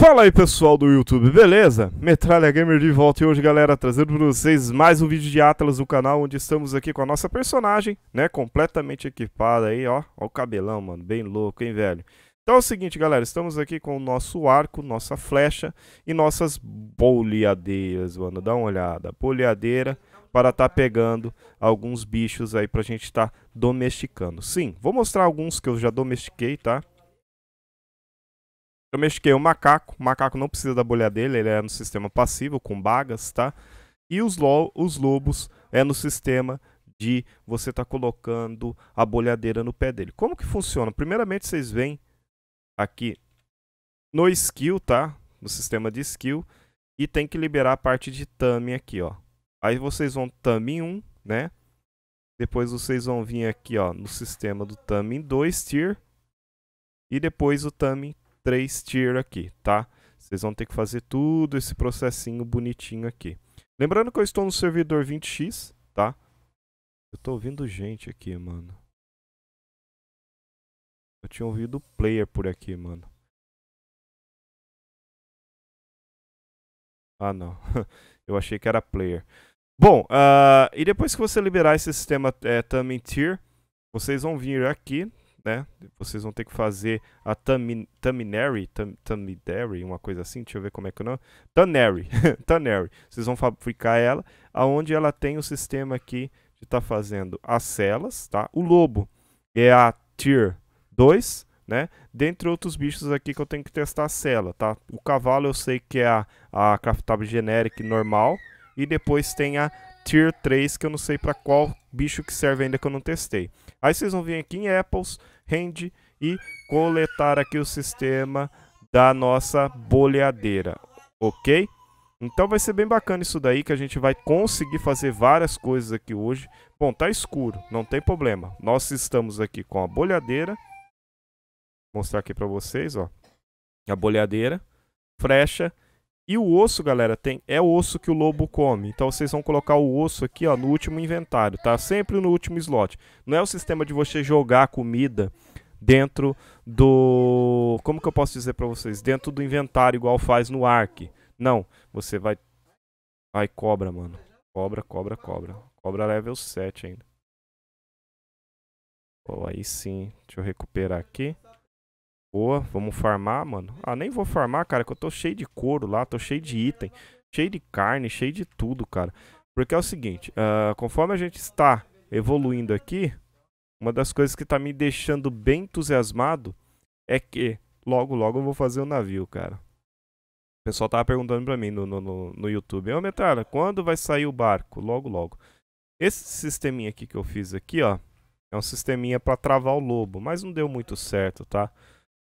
Fala aí pessoal do YouTube, beleza? Metralha Gamer de volta e hoje galera trazendo para vocês mais um vídeo de Atlas no canal Onde estamos aqui com a nossa personagem, né? Completamente equipada aí, ó Ó o cabelão, mano, bem louco, hein, velho? Então é o seguinte, galera, estamos aqui com o nosso arco, nossa flecha e nossas boleadeiras, mano. Dá uma olhada, boleadeira para estar tá pegando alguns bichos aí pra gente estar tá domesticando. Sim, vou mostrar alguns que eu já domestiquei, tá? Eu mexquei o macaco. O macaco não precisa da bolha dele, ele é no sistema passivo, com bagas, tá? E os, lo os lobos é no sistema de você tá colocando a bolhadeira no pé dele. Como que funciona? Primeiramente, vocês vêm aqui no skill, tá? No sistema de skill. E tem que liberar a parte de thumb aqui, ó. Aí vocês vão tame 1, né? Depois vocês vão vir aqui, ó, no sistema do tame 2 tier. E depois o tame três tier aqui, tá? Vocês vão ter que fazer tudo esse processinho bonitinho aqui. Lembrando que eu estou no servidor 20x, tá? Eu tô ouvindo gente aqui, mano. Eu tinha ouvido o player por aqui, mano. Ah, não. eu achei que era player. Bom, uh, e depois que você liberar esse sistema é, Tier, vocês vão vir aqui, né? Vocês vão ter que fazer a Tamin, Taminary, Tam, uma coisa assim, deixa eu ver como é que é o nome. Tanary, Vocês vão fabricar ela, aonde ela tem o sistema aqui de estar tá fazendo as celas, tá? O lobo é a Tier 2, né? Dentre outros bichos aqui que eu tenho que testar a cela, tá? O cavalo eu sei que é a, a Craftable generic normal, e depois tem a Tier 3, que eu não sei para qual bicho que serve ainda que eu não testei. Aí vocês vão vir aqui em Apples, rende e coletar aqui o sistema da nossa boleadeira, ok? Então vai ser bem bacana isso daí, que a gente vai conseguir fazer várias coisas aqui hoje. Bom, tá escuro, não tem problema. Nós estamos aqui com a boleadeira. Vou mostrar aqui para vocês, ó. A boleadeira. frecha e o osso, galera, tem é o osso que o lobo come. Então vocês vão colocar o osso aqui, ó, no último inventário, tá? Sempre no último slot. Não é o sistema de você jogar comida dentro do, como que eu posso dizer para vocês, dentro do inventário igual faz no Ark. Não, você vai vai cobra, mano. Cobra, cobra, cobra. Cobra level 7 ainda. Pô, aí sim. Deixa eu recuperar aqui. Boa, vamos farmar, mano. Ah, nem vou farmar, cara, que eu tô cheio de couro lá, tô cheio de item, cheio de carne, cheio de tudo, cara. Porque é o seguinte, uh, conforme a gente está evoluindo aqui, uma das coisas que tá me deixando bem entusiasmado é que logo, logo eu vou fazer o um navio, cara. O pessoal tava perguntando pra mim no, no, no YouTube, ô Metralha, quando vai sair o barco? Logo, logo. Esse sisteminha aqui que eu fiz aqui, ó, é um sisteminha pra travar o lobo, mas não deu muito certo, tá? Tá?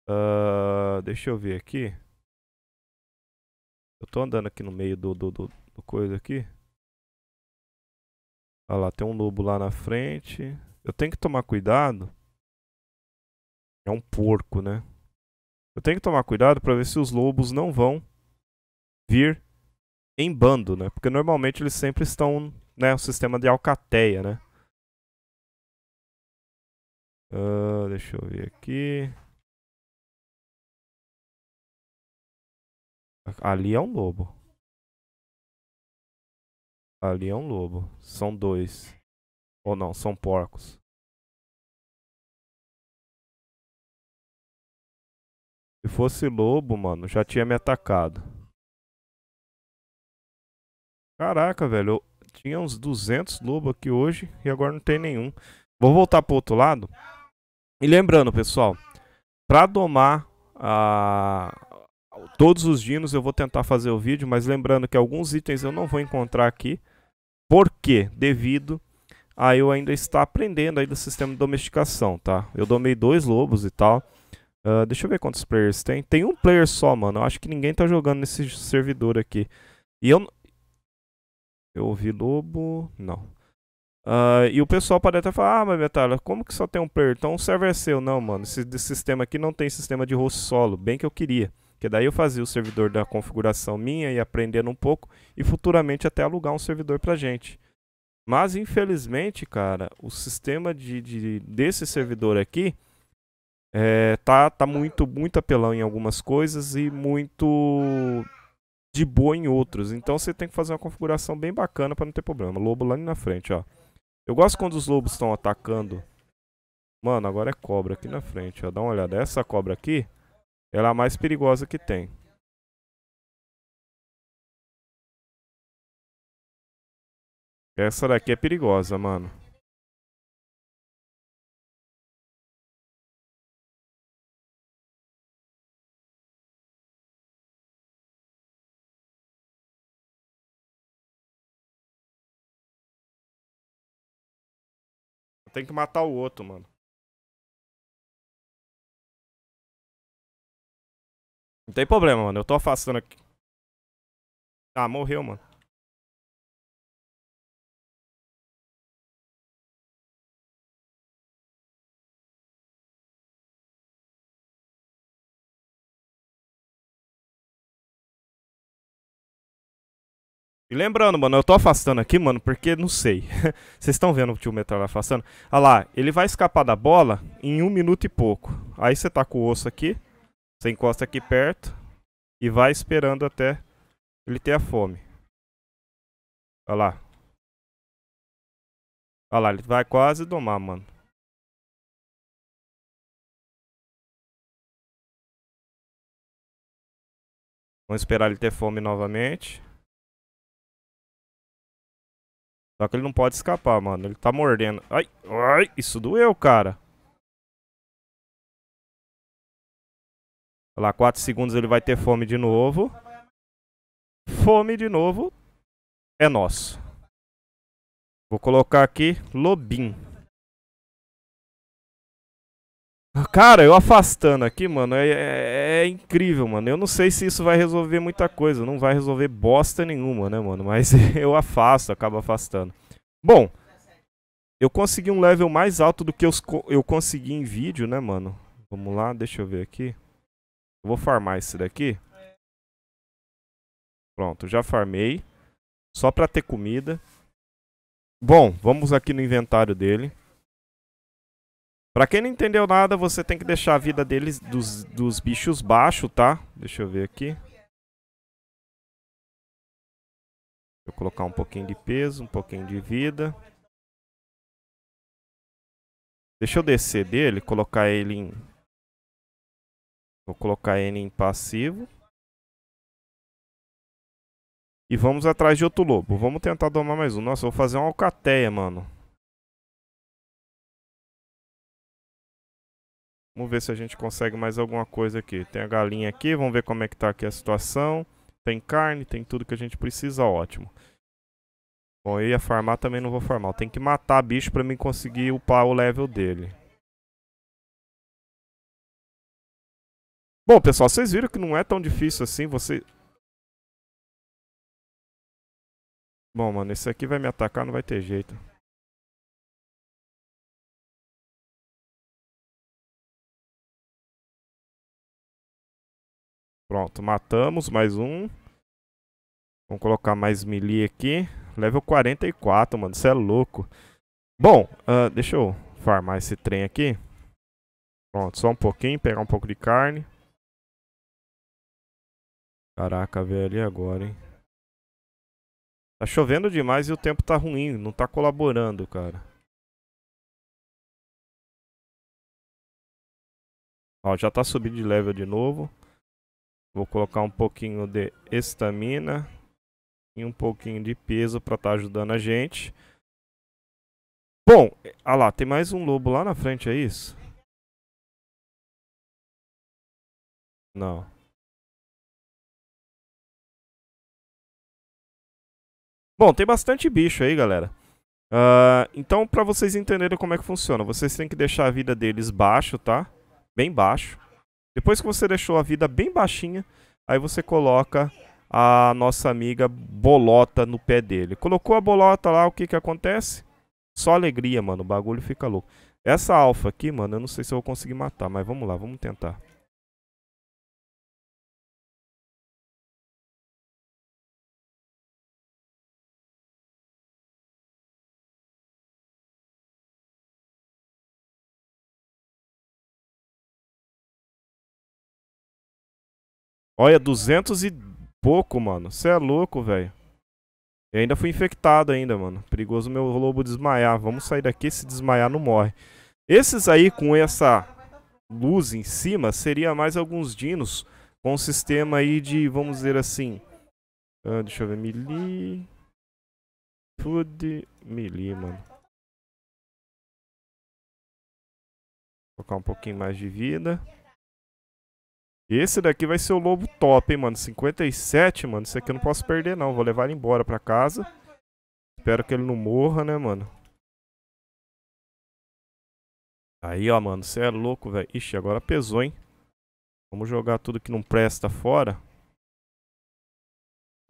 Uh, deixa eu ver aqui. Eu tô andando aqui no meio do, do, do, do coisa aqui. Olha lá, tem um lobo lá na frente. Eu tenho que tomar cuidado. É um porco, né? Eu tenho que tomar cuidado para ver se os lobos não vão vir em bando, né? Porque normalmente eles sempre estão, né, o sistema de alcateia, né? Uh, deixa eu ver aqui. Ali é um lobo. Ali é um lobo. São dois. Ou não, são porcos. Se fosse lobo, mano, já tinha me atacado. Caraca, velho. Eu tinha uns 200 lobos aqui hoje e agora não tem nenhum. Vou voltar pro outro lado. E lembrando, pessoal. Pra domar a todos os dinos eu vou tentar fazer o vídeo, mas lembrando que alguns itens eu não vou encontrar aqui. Por quê? Devido a eu ainda estar aprendendo aí do sistema de domesticação, tá? Eu domei dois lobos e tal. Uh, deixa eu ver quantos players tem. Tem um player só, mano. Eu acho que ninguém tá jogando nesse servidor aqui. E eu... Eu ouvi lobo... Não. Uh, e o pessoal pode até falar, ah, mas Metalha, como que só tem um player? Então o server é seu. Não, mano, esse, sistema aqui não tem sistema de host solo, bem que eu queria que daí eu fazia o servidor da configuração minha e aprendendo um pouco e futuramente até alugar um servidor pra gente. Mas infelizmente, cara, o sistema de, de desse servidor aqui é, tá, tá muito, muito apelão em algumas coisas e muito de boa em outros. Então você tem que fazer uma configuração bem bacana para não ter problema. Lobo lá na frente, ó. Eu gosto quando os lobos estão atacando. Mano, agora é cobra aqui na frente, ó. Dá uma olhada. Essa cobra aqui, ela é a mais perigosa que tem. Essa daqui é perigosa, mano. Tem que matar o outro, mano. Não tem problema, mano. Eu tô afastando aqui. Ah, morreu, mano. E lembrando, mano, eu tô afastando aqui, mano, porque não sei. Vocês estão vendo o tio Metal tá afastando? Olha lá, ele vai escapar da bola em um minuto e pouco. Aí você tá com o osso aqui. Você encosta aqui perto e vai esperando até ele ter a fome. Olha lá. Olha lá, ele vai quase domar, mano. Vamos esperar ele ter fome novamente. Só que ele não pode escapar, mano. Ele tá mordendo. Ai, ai, isso doeu, cara. Olha lá, 4 segundos ele vai ter fome de novo. Fome de novo é nosso. Vou colocar aqui Lobin. Cara, eu afastando aqui, mano, é, é, é, incrível, mano. Eu não sei se isso vai resolver muita coisa. Não vai resolver bosta nenhuma, né, mano? Mas eu afasto, acabo afastando. Bom, eu consegui um level mais alto do que eu, eu consegui em vídeo, né, mano? Vamos lá, deixa eu ver aqui. Eu vou farmar esse daqui. Pronto, já farmei. Só pra ter comida. Bom, vamos aqui no inventário dele. Pra quem não entendeu nada, você tem que deixar a vida deles, dos, dos bichos baixo, tá? Deixa eu ver aqui. Vou colocar um pouquinho de peso, um pouquinho de vida. Deixa eu descer dele, colocar ele em Vou colocar ele em passivo. E vamos atrás de outro lobo. Vamos tentar domar mais um. Nossa, vou fazer uma alcateia, mano. Vamos ver se a gente consegue mais alguma coisa aqui. Tem a galinha aqui, vamos ver como é que tá aqui a situação. Tem carne, tem tudo que a gente precisa, ótimo. Bom, eu ia farmar, também não vou farmar. Tem que matar bicho pra mim conseguir upar o level dele. Bom, pessoal, vocês viram que não é tão difícil assim você... Bom, mano, esse aqui vai me atacar, não vai ter jeito. Pronto, matamos mais um. Vamos colocar mais melee aqui. Level 44, mano, você é louco. Bom, uh, deixa eu farmar esse trem aqui. Pronto, só um pouquinho, pegar um pouco de carne. Caraca, velho, e agora, hein? Tá chovendo demais e o tempo tá ruim, não tá colaborando, cara. Ó, já tá subindo de level de novo. Vou colocar um pouquinho de estamina e um pouquinho de peso para tá ajudando a gente. Bom, é, ah lá, tem mais um lobo lá na frente, é isso? Não. Bom, tem bastante bicho aí, galera. Uh, então, para vocês entenderem como é que funciona, vocês têm que deixar a vida deles baixo, tá? Bem baixo. Depois que você deixou a vida bem baixinha, aí você coloca a nossa amiga bolota no pé dele. Colocou a bolota lá, o que que acontece? Só alegria, mano. O bagulho fica louco. Essa alfa aqui, mano, eu não sei se eu vou conseguir matar, mas vamos lá, vamos tentar. Olha, 200 e pouco, mano. Você é louco, velho. Eu ainda fui infectado ainda, mano. Perigoso meu lobo desmaiar. Vamos sair daqui, se desmaiar não morre. Esses aí com essa luz em cima seria mais alguns dinos com um sistema aí de, vamos dizer assim... Ah, deixa eu ver, melee... Food... Melee, mano. Vou colocar um pouquinho mais de vida. Esse daqui vai ser o lobo top, hein, mano. 57, mano. Isso aqui eu não posso perder, não. Vou levar ele embora pra casa. Espero que ele não morra, né, mano. Aí, ó, mano. Você é louco, velho. Ixi, agora pesou, hein. Vamos jogar tudo que não presta fora.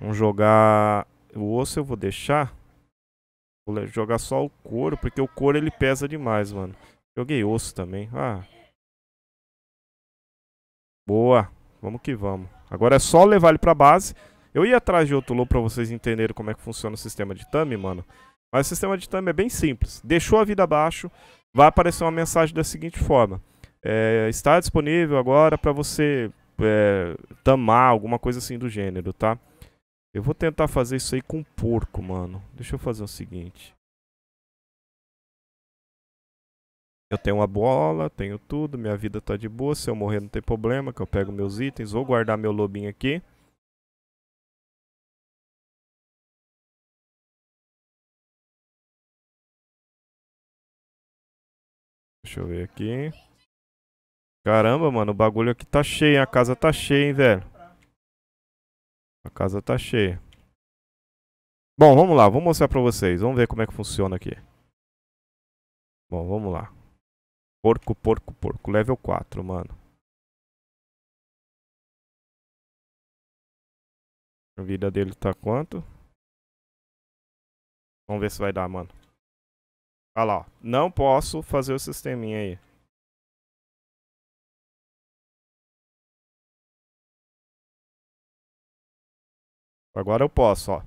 Vamos jogar... O osso eu vou deixar. Vou jogar só o couro, porque o couro ele pesa demais, mano. Joguei osso também. Ah, Boa. Vamos que vamos. Agora é só levar ele pra base. Eu ia atrás de outro lobo pra vocês entenderem como é que funciona o sistema de thumb, mano. Mas o sistema de thumb é bem simples. Deixou a vida abaixo, vai aparecer uma mensagem da seguinte forma. É, está disponível agora para você é, tamar, alguma coisa assim do gênero, tá? Eu vou tentar fazer isso aí com um porco, mano. Deixa eu fazer o seguinte. Eu tenho uma bola, tenho tudo, minha vida tá de boa. Se eu morrer, não tem problema, que eu pego meus itens. Vou guardar meu lobinho aqui. Deixa eu ver aqui. Caramba, mano, o bagulho aqui tá cheio, hein? A casa tá cheia, hein, velho. A casa tá cheia. Bom, vamos lá, vou mostrar pra vocês. Vamos ver como é que funciona aqui. Bom, vamos lá. Porco, porco, porco. Level 4, mano. A vida dele tá quanto? Vamos ver se vai dar, mano. Olha lá, Não posso fazer o sisteminha aí. Agora eu posso, ó.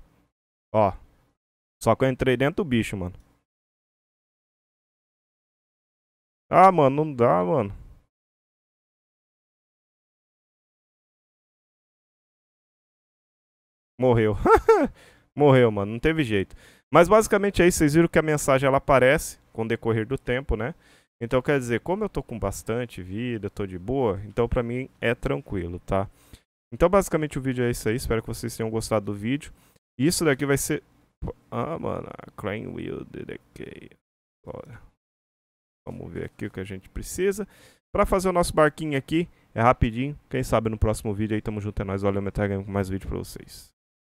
Ó. Só que eu entrei dentro do bicho, mano. Ah, mano, não dá, mano. Morreu. Morreu, mano. Não teve jeito. Mas basicamente é isso. Vocês viram que a mensagem ela aparece com o decorrer do tempo, né? Então quer dizer, como eu tô com bastante vida, tô de boa, então pra mim é tranquilo, tá? Então basicamente o vídeo é isso aí. Espero que vocês tenham gostado do vídeo. Isso daqui vai ser... Ah, mano. Crane Wheel Decay. Bora. Vamos ver aqui o que a gente precisa. Para fazer o nosso barquinho aqui, é rapidinho. Quem sabe no próximo vídeo aí, tamo junto, é nóis. Valeu, Metagame, com mais vídeo para vocês.